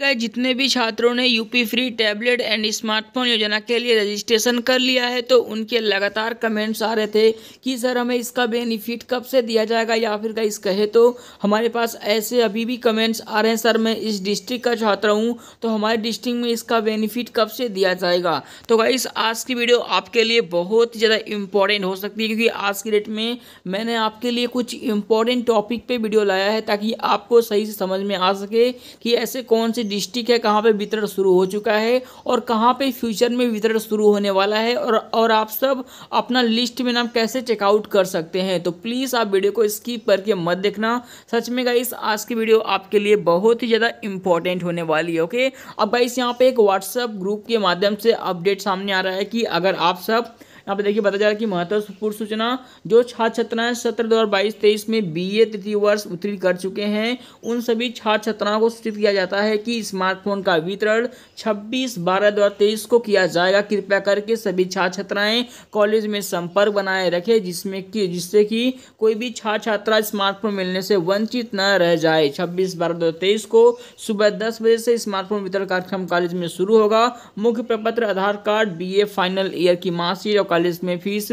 गए जितने भी छात्रों ने UP free tablet and smartphone योजना के लिए रजिस्ट्रेशन कर लिया है तो उनके लगातार कमेंट्स आ रहे थे कि सर हमें इसका बेनिफिट कब से दिया जाएगा या फिर गाइस कहे तो हमारे पास ऐसे अभी भी कमेंट्स आ रहे हैं सर मैं इस डिस्ट्रिक्ट का छात्र हूँ तो हमारे डिस्ट्रिक्ट में इसका बेनिफिट कब से दिया जाएगा तो गाइस आज की वीडियो आपके लिए बहुत ज़्यादा इंपॉर्टेंट हो सकती है क्योंकि आज की डेट में मैंने आपके लिए कुछ इंपॉर्टेंट टॉपिक पर वीडियो लाया है ताकि आपको सही से समझ में आ सके कि ऐसे कौन से डिस्ट्रिक्ट है कहाँ पे वितरण शुरू हो चुका है और कहाँ पे फ्यूचर में वितरण शुरू होने वाला है और और आप सब अपना लिस्ट में नाम कैसे चेकआउट कर सकते हैं तो प्लीज़ आप वीडियो को स्किप करके मत देखना सच में गाइस आज की वीडियो आपके लिए बहुत ही ज़्यादा इंपॉर्टेंट होने वाली है ओके अब गाइस यहाँ पे एक व्हाट्सअप ग्रुप के माध्यम से अपडेट सामने आ रहा है कि अगर आप सब यहाँ पे देखिए बताया जा रहा है कि महत्वपूर्ण सूचना जो छात्र छात्राएं सत्र दो हज़ार में बी ए तृतीय वर्ष उत्तीर्ण कर चुके हैं उन सभी छात्र छात्राओं को सूचित किया जाता है कि स्मार्टफोन का वितरण 26 बारह दो को किया जाएगा कृपया करके सभी छात्र छात्राएं कॉलेज में संपर्क बनाए रखें जिसमें कि जिससे कि कोई भी छात्र छात्रा स्मार्टफोन मिलने से वंचित न रह जाए छब्बीस बारह दो को सुबह दस बजे से स्मार्टफोन वितरण कार्यक्रम कॉलेज में शुरू होगा मुख्य प्रपत्र Aadhaar card B final year की मार्कशीट और चालीस में फीस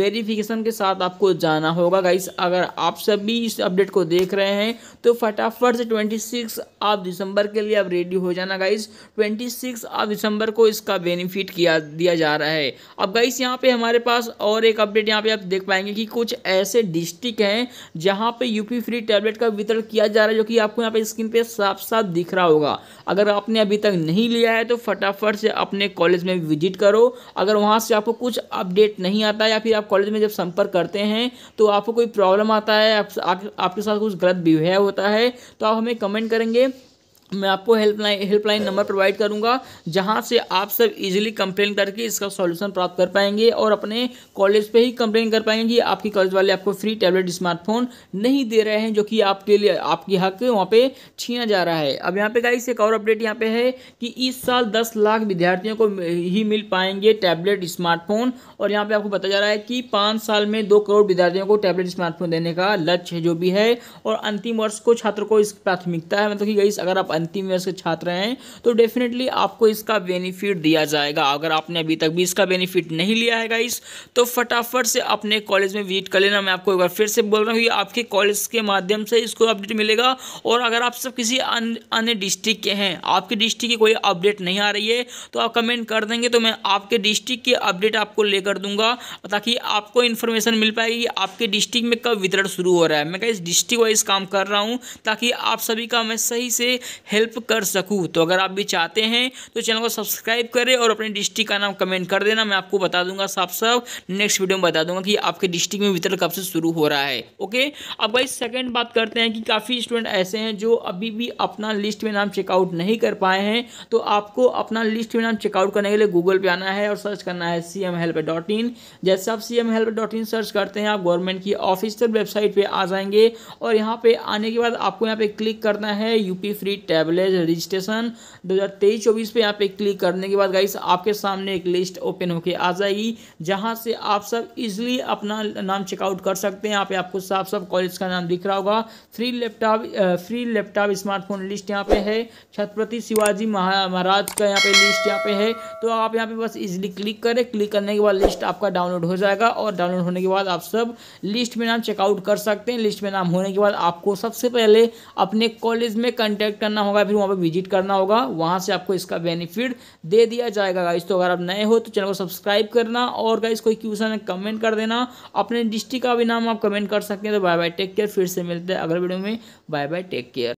वेरिफिकेशन के साथ आपको जाना होगा गाइस अगर आप सभी इस अपडेट को देख रहे हैं तो फटाफट से ट्वेंटी सिक्स ऑफ दिसंबर के लिए आप रेडी हो जाना गाइस ट्वेंटी सिक्स ऑफ दिसंबर को इसका बेनिफिट किया दिया जा रहा है अब गाइस यहाँ पे हमारे पास और एक अपडेट यहाँ पे आप देख पाएंगे कि कुछ ऐसे डिस्ट्रिक्ट हैं जहाँ पे यूपी फ्री टैबलेट का वितरण किया जा रहा है जो कि आपको यहाँ पे स्क्रीन पे साफ साफ दिख रहा होगा अगर आपने अभी तक नहीं लिया है तो फटाफट से अपने कॉलेज में विजिट करो अगर वहाँ से आपको कुछ अपडेट नहीं आता या फिर आप कॉलेज में जब संपर्क करते हैं तो आपको कोई प्रॉब्लम आता है आप, आप, आपके साथ कुछ गलत बिहेव होता है तो आप हमें कमेंट करेंगे मैं आपको हेल्पलाइन हेल्पलाइन नंबर प्रोवाइड करूंगा जहां से आप सब इजीली कंप्लेन करके इसका सॉल्यूशन प्राप्त कर पाएंगे और अपने कॉलेज पे ही कंप्लेन कर पाएंगे आपकी कॉलेज वाले आपको फ्री टैबलेट स्मार्टफोन नहीं दे रहे हैं जो कि आपके लिए आपके हक वहाँ पे छीना जा रहा है अब यहाँ पे गाइस एक और अपडेट यहाँ पे है कि इस साल दस लाख विद्यार्थियों को ही मिल पाएंगे टैबलेट स्मार्टफोन और यहाँ पर आपको बताया जा रहा है कि पाँच साल में दो करोड़ विद्यार्थियों को टैबलेट स्मार्टफोन देने का लक्ष्य जो भी है और अंतिम वर्ष को छात्र को इस प्राथमिकता है मतलब कि गाइस अगर आप अंतिम वर्ष के छात्र हैं तो डेफिनेटली आपको इसका बेनिफिट दिया जाएगा अगर आपने अभी तक भी इसका बेनिफिट नहीं लिया है गाइस तो फटाफट से अपने कॉलेज में विजिट कर लेना मैं आपको एक बार फिर से बोल रहा हूँ आपके कॉलेज के माध्यम से इसको अपडेट मिलेगा और अगर आप सब किसी अन्य डिस्ट्रिक्ट के हैं आपके डिस्ट्रिक्ट की कोई अपडेट नहीं आ रही है तो आप कमेंट कर देंगे तो मैं आपके डिस्ट्रिक्ट की अपडेट आपको लेकर दूंगा ताकि आपको इन्फॉर्मेशन मिल पाएगी आपके डिस्ट्रिक्ट में कब वितरण शुरू हो रहा है मैं इस डिस्ट्रिक्ट वाइज काम कर रहा हूँ ताकि आप सभी का मैं सही से हेल्प कर सकूँ तो अगर आप भी चाहते हैं तो चैनल को सब्सक्राइब करें और अपने डिस्ट्रिक्ट का नाम कमेंट कर देना मैं आपको बता दूंगा साफ साफ नेक्स्ट वीडियो में बता दूंगा कि आपके डिस्ट्रिक्ट में वितरण कब से शुरू हो रहा है ओके अब भाई सेकेंड बात करते हैं कि काफ़ी स्टूडेंट ऐसे हैं जो अभी भी अपना लिस्ट में नाम चेकआउट नहीं कर पाए हैं तो आपको अपना लिस्ट में नाम चेकआउट करने के लिए गूगल पर आना है और सर्च करना है C M help dot in जैसे आप C M help dot in search करते हैं आप गवर्नमेंट की ऑफिशियल वेबसाइट पर आ जाएंगे और यहाँ पर आने के बाद आपको यहाँ पर क्लिक करना है UP free tab average registration 2023-24 पे यहाँ पे क्लिक करने के बाद गाइस आपके सामने एक लिस्ट ओपन होके आ जाएगी जहाँ से आप सब इजिली अपना नाम चेकआउट कर सकते हैं यहाँ पे आपको साफ साफ कॉलेज का नाम दिख रहा होगा free laptop free laptop smartphone list यहाँ पे है छत्रपति शिवाजी महाराज का यहाँ पे लिस्ट यहाँ पे है तो आप यहाँ पे बस इजिली क्लिक करें क्लिक करने के बाद लिस्ट आपका डाउनलोड हो जाएगा और डाउनलोड होने के बाद आप सब लिस्ट में नाम चेकआउट कर सकते हैं लिस्ट में नाम होने के बाद आपको सबसे पहले अपने कॉलेज में कॉन्टैक्ट करना होगा फिर वहाँ पर विजिट करना होगा वहाँ से आपको इसका बेनिफिट दे दिया जाएगा गाइस तो अगर आप नए हो तो चैनल को सब्सक्राइब करना और गाइस कोई क्वेश्चन है कमेंट कर देना अपने डिस्ट्रिक्ट का भी नाम आप कमेंट कर सकते हैं तो बाय बाय टेक केयर फिर से मिलते हैं अगले वीडियो में बाय बाय टेक केयर